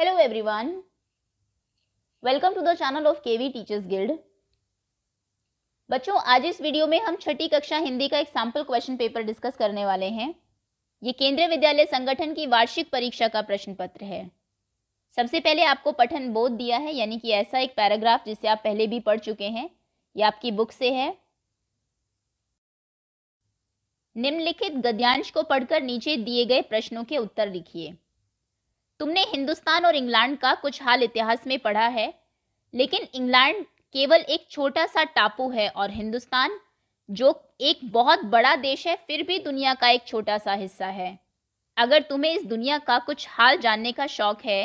Hello everyone. Welcome to the channel of KV Teachers Guild. बच्चों आज इस video में हम छठी कक्षा हिंदी का एक सैम्पल क्वेश्चन पेपर डिस्कस करने वाले हैं ये केंद्रीय विद्यालय संगठन की वार्षिक परीक्षा का प्रश्न पत्र है सबसे पहले आपको पठन बोध दिया है यानी कि ऐसा एक पैराग्राफ जिसे आप पहले भी पढ़ चुके हैं यह आपकी बुक से है निम्नलिखित गद्यांश को पढ़कर नीचे दिए गए प्रश्नों के उत्तर लिखिए तुमने हिंदुस्तान और इंग्लैंड का कुछ हाल इतिहास में पढ़ा है लेकिन इंग्लैंड केवल एक छोटा सा टापू है और हिंदुस्तान जो एक बहुत बड़ा देश है फिर भी दुनिया का एक छोटा सा हिस्सा है अगर तुम्हें इस दुनिया का कुछ हाल जानने का शौक है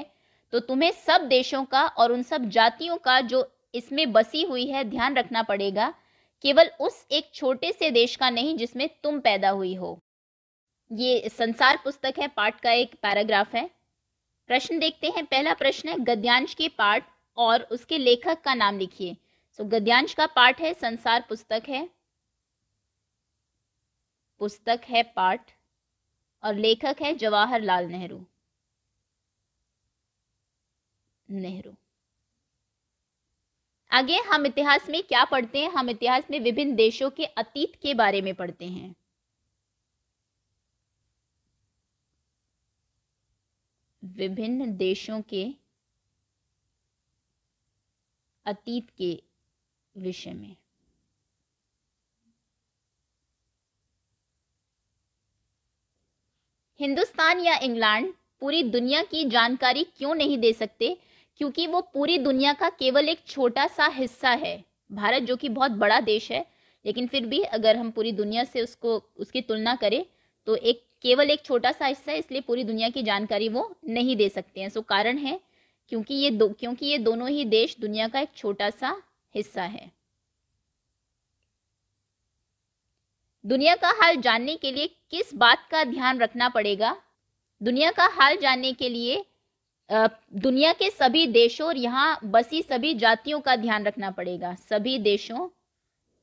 तो तुम्हें सब देशों का और उन सब जातियों का जो इसमें बसी हुई है ध्यान रखना पड़ेगा केवल उस एक छोटे से देश का नहीं जिसमें तुम पैदा हुई हो ये संसार पुस्तक है पाठ का एक पैराग्राफ है प्रश्न देखते हैं पहला प्रश्न है गद्यांश के पाठ और उसके लेखक का नाम लिखिए सो गद्यांश का पाठ है संसार पुस्तक है पुस्तक है पाठ और लेखक है जवाहरलाल नेहरू नेहरू आगे हम इतिहास में क्या पढ़ते हैं हम इतिहास में विभिन्न देशों के अतीत के बारे में पढ़ते हैं विभिन्न देशों के अतीत के विषय में हिंदुस्तान या इंग्लैंड पूरी दुनिया की जानकारी क्यों नहीं दे सकते क्योंकि वो पूरी दुनिया का केवल एक छोटा सा हिस्सा है भारत जो कि बहुत बड़ा देश है लेकिन फिर भी अगर हम पूरी दुनिया से उसको उसकी तुलना करें तो एक केवल एक छोटा सा हिस्सा है इसलिए पूरी दुनिया की जानकारी वो नहीं दे सकते हैं सो कारण है क्योंकि ये दो क्योंकि ये दोनों ही देश दुनिया का एक छोटा सा हिस्सा है दुनिया का हाल जानने के लिए किस बात का ध्यान रखना पड़ेगा दुनिया का हाल जानने के लिए दुनिया के सभी देशों और यहाँ बसी सभी जातियों का ध्यान रखना पड़ेगा सभी देशों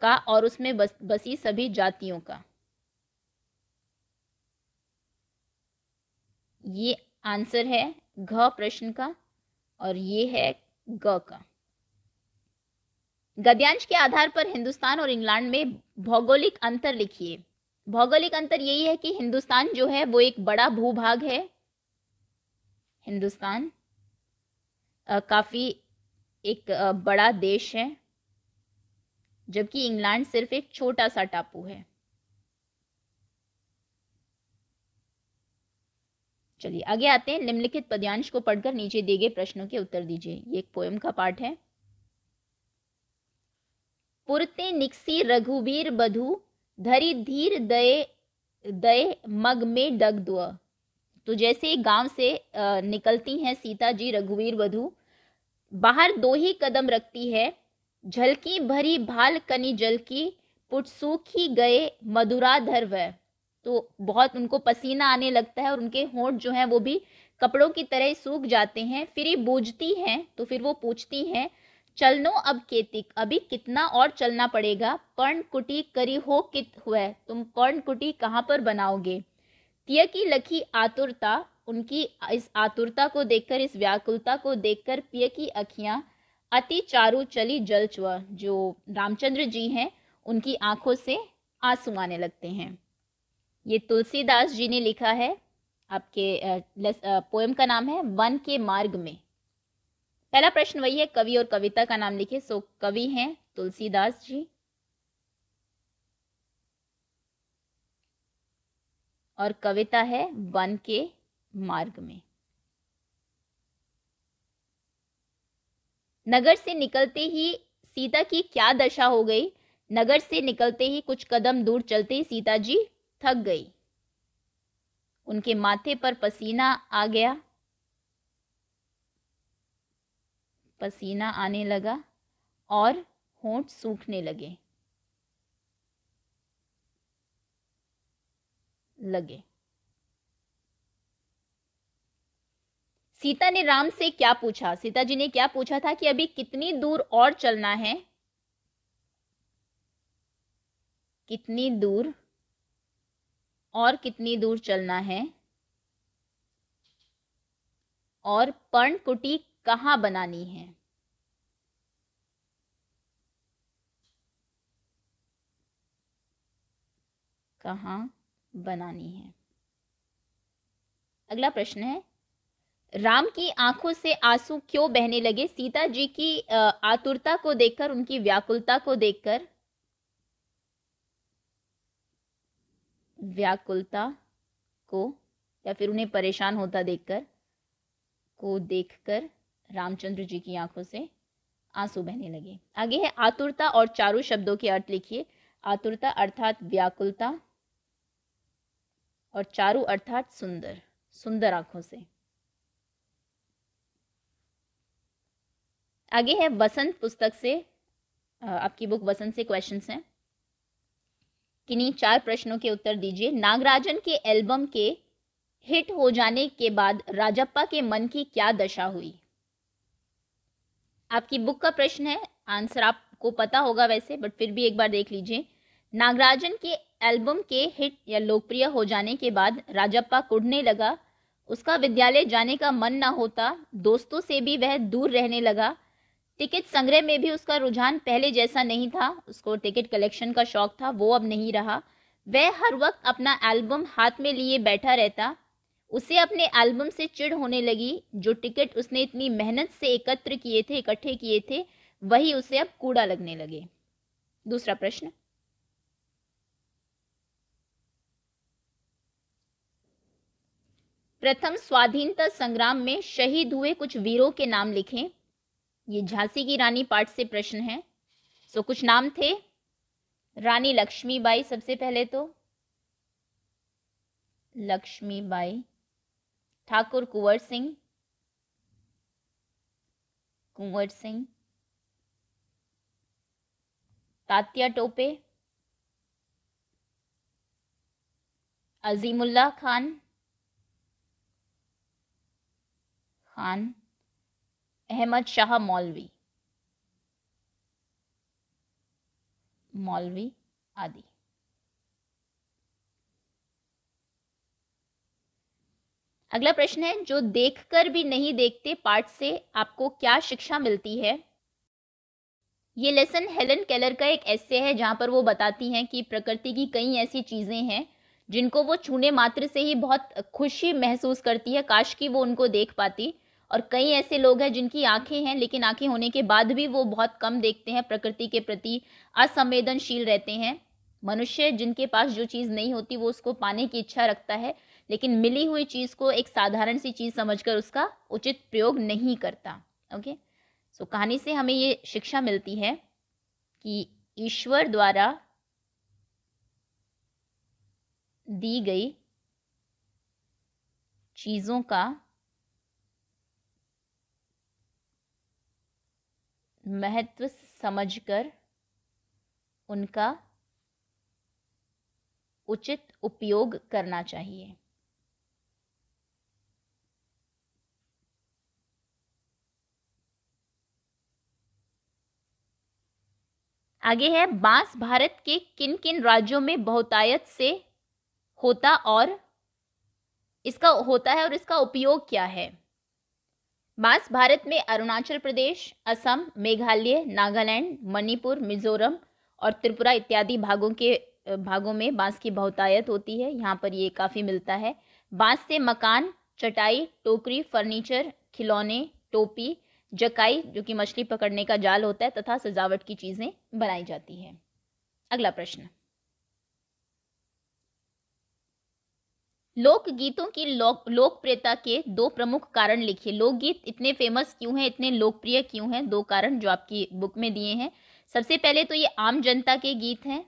का और उसमें बस बसी सभी जातियों का ये आंसर है घ प्रश्न का और ये है ग का गद्यांश के आधार पर हिंदुस्तान और इंग्लैंड में भौगोलिक अंतर लिखिए भौगोलिक अंतर यही है कि हिंदुस्तान जो है वो एक बड़ा भूभाग है हिंदुस्तान काफ़ी एक बड़ा देश है जबकि इंग्लैंड सिर्फ एक छोटा सा टापू है चलिए आगे आते हैं निम्नलिखित पद्यांश को पढ़कर नीचे दिए गए प्रश्नों के उत्तर दीजिए ये एक पोयम का पाठ है पुरते निकसी रघुवीर बधु धरी धीर दये दये मग में डग दुआ तो जैसे गांव से निकलती हैं सीता जी रघुवीर वधु बाहर दो ही कदम रखती है झलकी भरी भाल कनी जल की पुट सूखी गए मधुराधर वह तो बहुत उनको पसीना आने लगता है और उनके होंठ जो हैं वो भी कपड़ों की तरह सूख जाते हैं फिर बूझती हैं तो फिर वो पूछती हैं चलनो अब केतिक अभी कितना और चलना पड़ेगा पर्ण कुटी करी हो कित हुए तुम पर्ण कुटी कहाँ पर बनाओगे तिय की लखी आतुरता उनकी इस आतुरता को देखकर इस व्याकुलता को देखकर पिय की अखियां अति चारू चली जल जो रामचंद्र जी हैं उनकी आंखों से आंसू आने लगते हैं ये तुलसीदास जी ने लिखा है आपके पोएम का नाम है वन के मार्ग में पहला प्रश्न वही है कवि और कविता का नाम लिखे सो कवि हैं तुलसीदास जी और कविता है वन के मार्ग में नगर से निकलते ही सीता की क्या दशा हो गई नगर से निकलते ही कुछ कदम दूर चलते ही सीता जी थक गई उनके माथे पर पसीना आ गया पसीना आने लगा और होंठ सूखने लगे लगे सीता ने राम से क्या पूछा सीता जी ने क्या पूछा था कि अभी कितनी दूर और चलना है कितनी दूर और कितनी दूर चलना है और पर्णकुटी कहाँ बनानी है कहाँ बनानी है अगला प्रश्न है राम की आंखों से आंसू क्यों बहने लगे सीता जी की आतुरता को देखकर उनकी व्याकुलता को देखकर व्याकुलता को या फिर उन्हें परेशान होता देखकर को देखकर रामचंद्र जी की आंखों से आंसू बहने लगे आगे है आतुरता और चारू शब्दों के अर्थ लिखिए आतुरता अर्थात व्याकुलता और चारू अर्थात सुंदर सुंदर आंखों से आगे है वसंत पुस्तक से आपकी बुक वसंत से क्वेश्चंस हैं किन्हीं चार प्रश्नों के उत्तर दीजिए नागराजन के एल्बम के हिट हो जाने के बाद राजप्पा के मन की क्या दशा हुई आपकी बुक का प्रश्न है आंसर आपको पता होगा वैसे बट फिर भी एक बार देख लीजिए नागराजन के एल्बम के हिट या लोकप्रिय हो जाने के बाद राजप्पा कुड़ने लगा उसका विद्यालय जाने का मन ना होता दोस्तों से भी वह दूर रहने लगा टिकट संग्रह में भी उसका रुझान पहले जैसा नहीं था उसको टिकट कलेक्शन का शौक था वो अब नहीं रहा वह हर वक्त अपना एल्बम हाथ में लिए बैठा रहता उसे अपने एल्बम से चिढ़ होने लगी जो टिकट उसने इतनी मेहनत से एकत्र किए थे इकट्ठे किए थे वही उसे अब कूड़ा लगने लगे दूसरा प्रश्न प्रथम स्वाधीनता संग्राम में शहीद हुए कुछ वीरों के नाम लिखें ये झांसी की रानी पाठ से प्रश्न है सो कुछ नाम थे रानी लक्ष्मीबाई सबसे पहले तो लक्ष्मीबाई ठाकुर कुंवर सिंह कुंवर सिंह तात्या टोपे अजीमुल्ला खान खान अहमद शाह मौलवी मौलवी आदि अगला प्रश्न है जो देखकर भी नहीं देखते पाठ से आपको क्या शिक्षा मिलती है ये लेसन हेलन केलर का एक ऐसे है जहां पर वो बताती हैं कि प्रकृति की कई ऐसी चीज़ें हैं जिनको वो छूने मात्र से ही बहुत खुशी महसूस करती है काश की वो उनको देख पाती और कई ऐसे लोग हैं जिनकी आंखें हैं लेकिन आंखें होने के बाद भी वो बहुत कम देखते हैं प्रकृति के प्रति असंवेदनशील रहते हैं मनुष्य जिनके पास जो चीज़ नहीं होती वो उसको पाने की इच्छा रखता है लेकिन मिली हुई चीज़ को एक साधारण सी चीज़ समझकर उसका उचित प्रयोग नहीं करता ओके सो कहानी से हमें ये शिक्षा मिलती है कि ईश्वर द्वारा दी गई चीज़ों का महत्व समझकर उनका उचित उपयोग करना चाहिए आगे है बांस भारत के किन किन राज्यों में बहुतायत से होता और इसका होता है और इसका उपयोग क्या है बांस भारत में अरुणाचल प्रदेश असम मेघालय नागालैंड मणिपुर मिजोरम और त्रिपुरा इत्यादि भागों के भागों में बांस की बहुतायत होती है यहाँ पर ये काफ़ी मिलता है बांस से मकान चटाई टोकरी फर्नीचर खिलौने टोपी जकाई जो कि मछली पकड़ने का जाल होता है तथा सजावट की चीज़ें बनाई जाती है अगला प्रश्न लोक गीतों की लोक लोकप्रियता के दो प्रमुख कारण लिखिए लोकगीत इतने फेमस क्यों हैं इतने लोकप्रिय क्यों हैं दो कारण जो आपकी बुक में दिए हैं सबसे पहले तो ये आम जनता के गीत हैं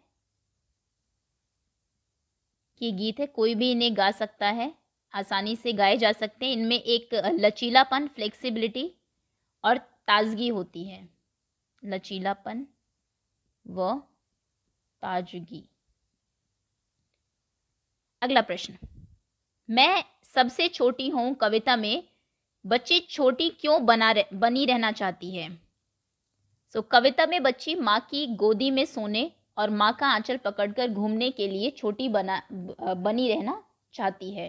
कि गीत है कोई भी इन्हें गा सकता है आसानी से गाए जा सकते हैं इनमें एक लचीलापन फ्लेक्सिबिलिटी और ताजगी होती है लचीलापन व ताजगी अगला प्रश्न मैं सबसे छोटी हूँ कविता में बच्ची छोटी क्यों बना रह, बनी रहना चाहती है सो so, कविता में बच्ची माँ की गोदी में सोने और माँ का आंचल पकड़कर घूमने के लिए छोटी बना बनी रहना चाहती है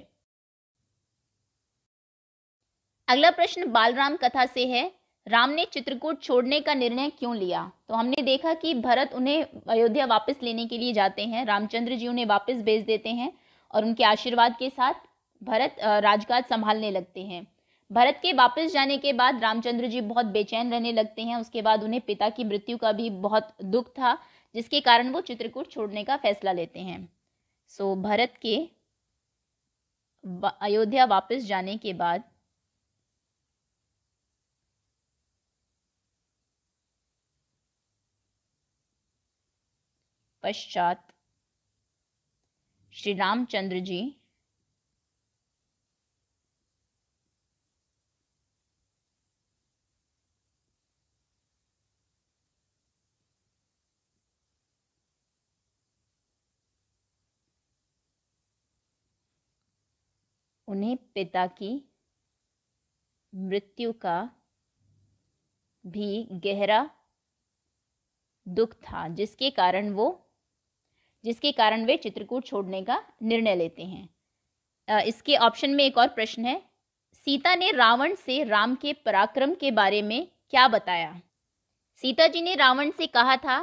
अगला प्रश्न बालराम कथा से है राम ने चित्रकूट छोड़ने का निर्णय क्यों लिया तो हमने देखा कि भरत उन्हें अयोध्या वापस लेने के लिए जाते हैं रामचंद्र जी उन्हें वापस भेज देते हैं और उनके आशीर्वाद के साथ भरत राजकाज संभालने लगते हैं भरत के वापस जाने के बाद रामचंद्र जी बहुत बेचैन रहने लगते हैं उसके बाद उन्हें पिता की मृत्यु का भी बहुत दुख था जिसके कारण वो चित्रकूट छोड़ने का फैसला लेते हैं सो भरत के अयोध्या वापस जाने के बाद पश्चात श्री रामचंद्र जी उन्हें पिता की मृत्यु का भी गहरा दुख था जिसके कारण वो जिसके कारण वे चित्रकूट छोड़ने का निर्णय लेते हैं इसके ऑप्शन में एक और प्रश्न है सीता ने रावण से राम के पराक्रम के बारे में क्या बताया सीता जी ने रावण से कहा था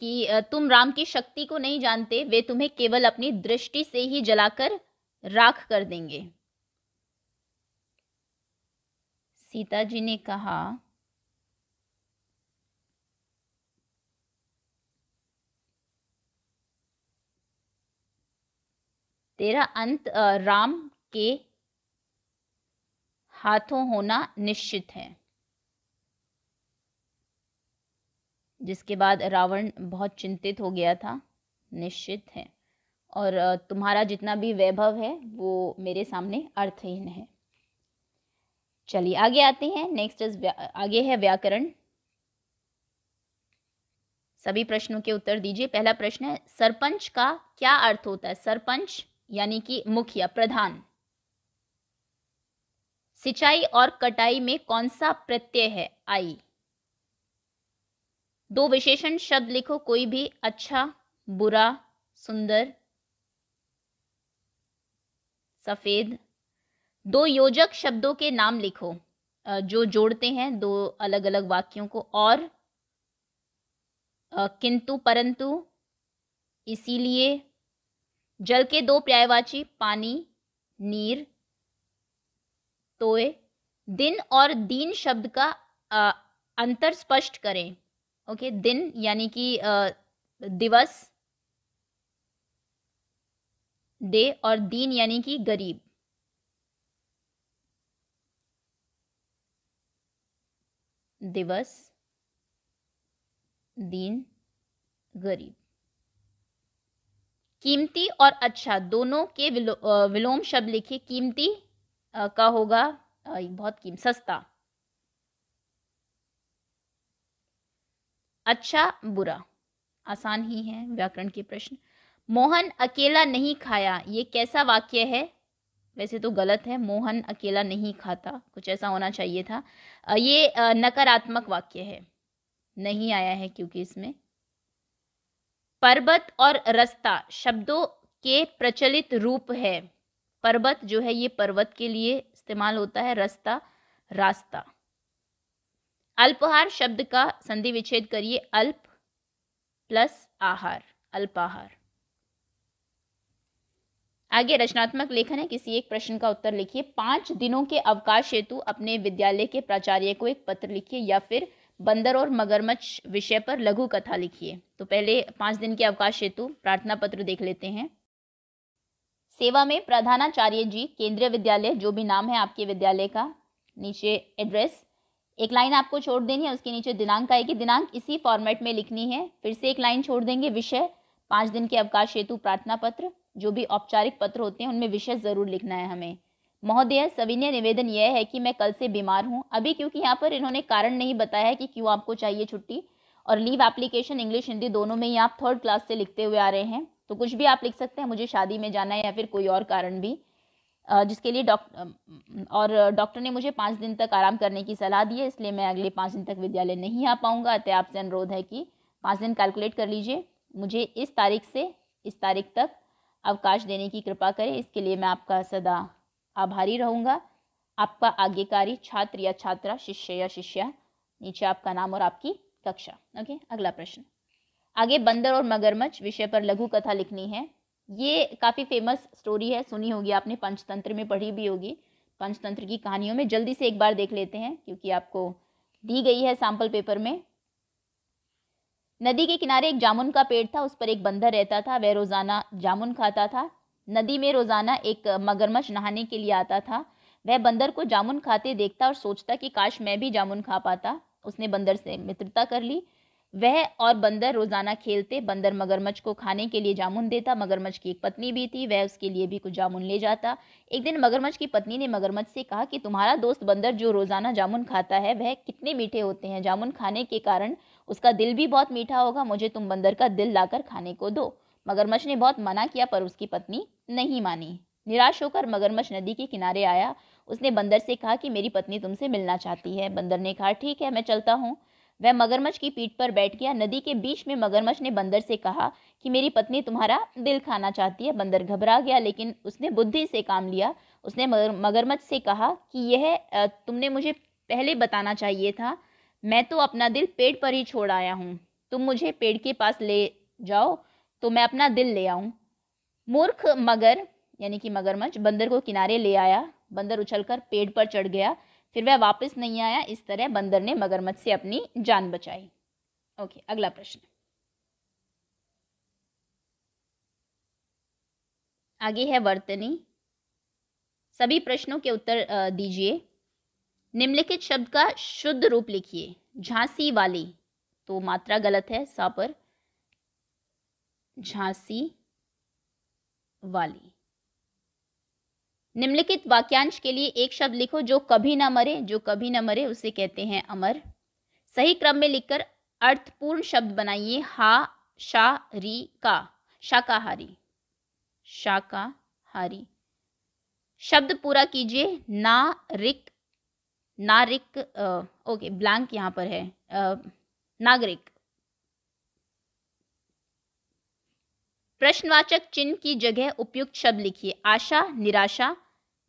कि तुम राम की शक्ति को नहीं जानते वे तुम्हें केवल अपनी दृष्टि से ही जलाकर राख कर देंगे सीता जी ने कहा तेरा अंत राम के हाथों होना निश्चित है जिसके बाद रावण बहुत चिंतित हो गया था निश्चित है और तुम्हारा जितना भी वैभव है वो मेरे सामने अर्थहीन है चलिए आगे आते हैं नेक्स्ट इज आगे है व्याकरण सभी प्रश्नों के उत्तर दीजिए पहला प्रश्न है सरपंच का क्या अर्थ होता है सरपंच यानी कि मुखिया प्रधान सिंचाई और कटाई में कौन सा प्रत्यय है आई दो विशेषण शब्द लिखो कोई भी अच्छा बुरा सुंदर सफेद दो योजक शब्दों के नाम लिखो जो जोड़ते हैं दो अलग अलग वाक्यों को और किंतु परंतु इसीलिए जल के दो पर्यायवाची पानी नीर तोए दिन और दीन शब्द का अंतर स्पष्ट करें ओके दिन यानी कि दिवस दे और दीन यानी कि गरीब दिवस दिन गरीब कीमती और अच्छा दोनों के विलो, विलोम शब्द लिखिए कीमती का होगा बहुत कीम सस्ता अच्छा बुरा आसान ही है व्याकरण के प्रश्न मोहन अकेला नहीं खाया ये कैसा वाक्य है वैसे तो गलत है मोहन अकेला नहीं खाता कुछ ऐसा होना चाहिए था ये नकारात्मक वाक्य है नहीं आया है क्योंकि इसमें पर्वत और रास्ता शब्दों के प्रचलित रूप है पर्वत जो है ये पर्वत के लिए इस्तेमाल होता है रास्ता रास्ता अल्पहार शब्द का संधि विच्छेद करिए अल्प प्लस आहार अल्पाहार आगे रचनात्मक लेखन है किसी एक प्रश्न का उत्तर लिखिए पांच दिनों के अवकाश हेतु अपने विद्यालय के प्राचार्य को एक पत्र लिखिए या फिर बंदर और मगरमच्छ विषय पर लघु कथा लिखिए तो पहले पांच दिन के अवकाश हेतु प्रार्थना पत्र देख लेते हैं सेवा में प्रधानाचार्य जी केंद्रीय विद्यालय जो भी नाम है आपके विद्यालय का नीचे एड्रेस एक लाइन आपको छोड़ देनी है उसके नीचे दिनांक आएगी दिनांक इसी फॉर्मेट में लिखनी है फिर से एक लाइन छोड़ देंगे विषय पांच दिन के अवकाश हेतु प्रार्थना पत्र जो भी औपचारिक पत्र होते हैं उनमें विषय ज़रूर लिखना है हमें महोदय सविनय निवेदन यह है कि मैं कल से बीमार हूँ अभी क्योंकि यहाँ पर इन्होंने कारण नहीं बताया कि क्यों आपको चाहिए छुट्टी और लीव एप्लीकेशन इंग्लिश हिंदी दोनों में ही आप थर्ड क्लास से लिखते हुए आ रहे हैं तो कुछ भी आप लिख सकते हैं मुझे शादी में जाना है या फिर कोई और कारण भी जिसके लिए डॉक्टर और डॉक्टर ने मुझे पाँच दिन तक आराम करने की सलाह दी है इसलिए मैं अगले पाँच दिन तक विद्यालय नहीं आ पाऊँगा अतः आपसे अनुरोध है कि पाँच दिन कैलकुलेट कर लीजिए मुझे इस तारीख से इस तारीख तक अवकाश देने की कृपा करें इसके लिए मैं आपका सदा आभारी रहूँगा आपका आज्ञाकारी छात्र या छात्रा शिष्य या शिष्या नीचे आपका नाम और आपकी कक्षा ओके अगला प्रश्न आगे बंदर और मगरमच्छ विषय पर लघु कथा लिखनी है ये काफ़ी फेमस स्टोरी है सुनी होगी आपने पंचतंत्र में पढ़ी भी होगी पंचतंत्र की कहानियों में जल्दी से एक बार देख लेते हैं क्योंकि आपको दी गई है सैम्पल पेपर में नदी के किनारे एक जामुन का पेड़ था उस पर एक बंदर रहता था वह रोज़ाना जामुन खाता था नदी में रोज़ाना एक मगरमच्छ नहाने के लिए आता था वह बंदर को जामुन खाते देखता और सोचता कि काश मैं भी जामुन खा पाता उसने बंदर से मित्रता कर ली वह और बंदर रोज़ाना खेलते बंदर मगरमच्छ को खाने के लिए जामुन देता मगरमच्छ की एक पत्नी भी थी वह उसके लिए भी कुछ जामुन ले जाता एक दिन मगरमच्छ की पत्नी ने मगरमच्छ से कहा कि तुम्हारा दोस्त बंदर जो रोज़ाना जामुन खाता है वह कितने मीठे होते हैं जामुन खाने के कारण उसका दिल भी बहुत मीठा होगा मुझे तुम बंदर का दिल लाकर खाने को दो मगरमच्छ ने बहुत मना किया पर उसकी पत्नी नहीं मानी निराश होकर मगरमच्छ नदी के किनारे आया उसने बंदर से कहा कि मेरी पत्नी तुमसे मिलना चाहती है बंदर ने कहा ठीक है मैं चलता हूँ वह मगरमच्छ की पीठ पर बैठ गया नदी के बीच में मगरमच्छ ने बंदर से कहा कि मेरी पत्नी तुम्हारा दिल खाना चाहती है बंदर घबरा गया लेकिन उसने बुद्धि से काम लिया उसने मगरमच्छ से कहा कि यह तुमने मुझे पहले बताना चाहिए था मैं तो अपना दिल पेड़ पर ही छोड़ आया हूँ तुम मुझे पेड़ के पास ले जाओ तो मैं अपना दिल ले आऊँ मूर्ख मगर यानी कि मगरमच्छ बंदर को किनारे ले आया बंदर उछलकर पेड़ पर चढ़ गया फिर वह वापस नहीं आया इस तरह बंदर ने मगरमच्छ से अपनी जान बचाई ओके अगला प्रश्न आगे है वर्तनी सभी प्रश्नों के उत्तर दीजिए निम्नलिखित शब्द का शुद्ध रूप लिखिए झांसी वाली तो मात्रा गलत है सा पर झांसी वाली निम्नलिखित वाक्यांश के लिए एक शब्द लिखो जो कभी ना मरे जो कभी ना मरे उसे कहते हैं अमर सही क्रम में लिखकर अर्थपूर्ण शब्द बनाइए हा शा री का शाकाहारी शाकाहारी शब्द पूरा कीजिए ना रिक नारिक ओके ब्लैंक यहाँ पर है आ, नागरिक प्रश्नवाचक चिन्ह की जगह उपयुक्त शब्द लिखिए आशा निराशा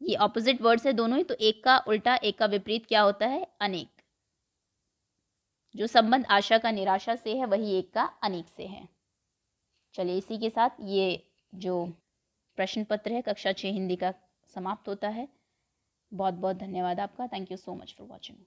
ये ऑपोजिट वर्ड्स है दोनों ही तो एक का उल्टा एक का विपरीत क्या होता है अनेक जो संबंध आशा का निराशा से है वही एक का अनेक से है चलिए इसी के साथ ये जो प्रश्न पत्र है कक्षा छः हिंदी का समाप्त होता है बहुत बहुत धन्यवाद आपका thank you so much for watching